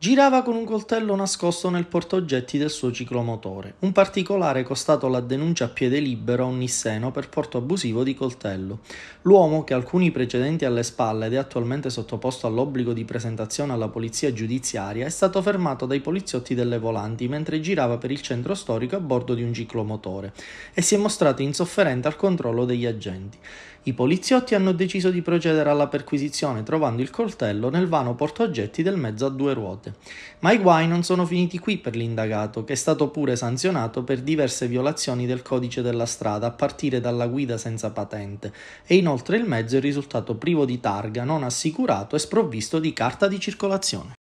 Girava con un coltello nascosto nel portaoggetti del suo ciclomotore, un particolare costato la denuncia a piede libero a un nisseno per porto abusivo di coltello. L'uomo, che ha alcuni precedenti alle spalle ed è attualmente sottoposto all'obbligo di presentazione alla polizia giudiziaria, è stato fermato dai poliziotti delle volanti mentre girava per il centro storico a bordo di un ciclomotore e si è mostrato insofferente al controllo degli agenti. I poliziotti hanno deciso di procedere alla perquisizione trovando il coltello nel vano portaoggetti del mezzo a due ruote. Ma i guai non sono finiti qui per l'indagato, che è stato pure sanzionato per diverse violazioni del codice della strada a partire dalla guida senza patente e inoltre il mezzo è risultato privo di targa, non assicurato e sprovvisto di carta di circolazione.